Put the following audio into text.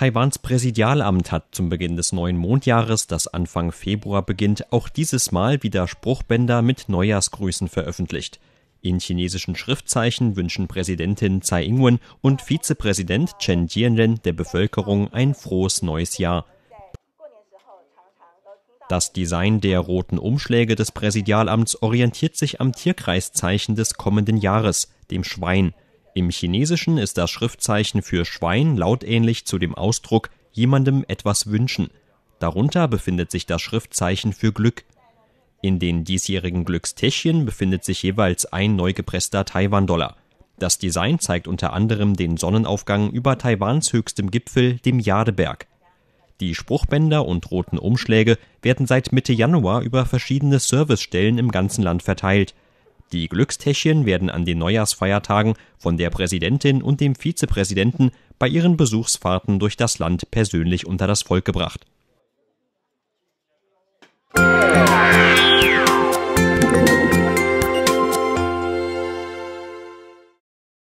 Taiwans Präsidialamt hat zum Beginn des neuen Mondjahres, das Anfang Februar beginnt, auch dieses Mal wieder Spruchbänder mit Neujahrsgrüßen veröffentlicht. In chinesischen Schriftzeichen wünschen Präsidentin Tsai Ing-wen und Vizepräsident Chen Jianren der Bevölkerung ein frohes neues Jahr. Das Design der roten Umschläge des Präsidialamts orientiert sich am Tierkreiszeichen des kommenden Jahres, dem Schwein. Im Chinesischen ist das Schriftzeichen für Schwein lautähnlich zu dem Ausdruck „ jemandem etwas wünschen “, darunter befindet sich das Schriftzeichen für Glück. In den diesjährigen Glückstäschchen befindet sich jeweils ein neu gepresster Taiwan-Dollar. Das Design zeigt unter anderem den Sonnenaufgang über Taiwans höchstem Gipfel, dem Jadeberg. Die Spruchbänder und roten Umschläge werden seit Mitte Januar über verschiedene Servicestellen im ganzen Land verteilt die Glückstäschchen werden an den Neujahrsfeiertagen von der Präsidentin und dem Vizepräsidenten bei ihren Besuchsfahrten durch das Land persönlich unter das Volk gebracht